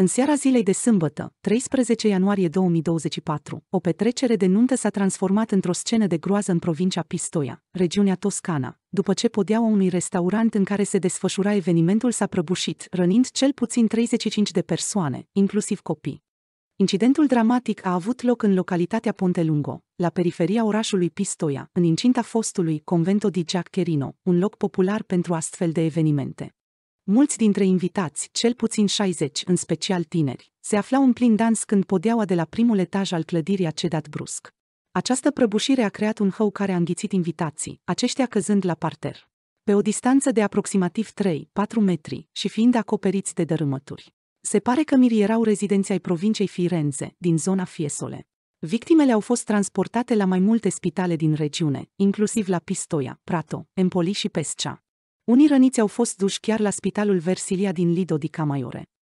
În seara zilei de sâmbătă, 13 ianuarie 2024, o petrecere de nuntă s-a transformat într-o scenă de groază în provincia Pistoia, regiunea Toscana, după ce podeaua unui restaurant în care se desfășura evenimentul s-a prăbușit, rănind cel puțin 35 de persoane, inclusiv copii. Incidentul dramatic a avut loc în localitatea Ponte Lungo, la periferia orașului Pistoia, în incinta fostului Convento di Giaccherino, un loc popular pentru astfel de evenimente. Mulți dintre invitați, cel puțin 60, în special tineri, se aflau în plin dans când podeaua de la primul etaj al clădirii a cedat brusc. Această prăbușire a creat un hău care a înghițit invitații, aceștia căzând la parter. Pe o distanță de aproximativ 3-4 metri și fiind acoperiți de dărâmături. Se pare că mirii erau rezidenții ai provinciei Firenze, din zona Fiesole. Victimele au fost transportate la mai multe spitale din regiune, inclusiv la Pistoia, Prato, Empoli și Pescea. Unii răniți au fost duși chiar la spitalul Versilia din Lido di Camaiore.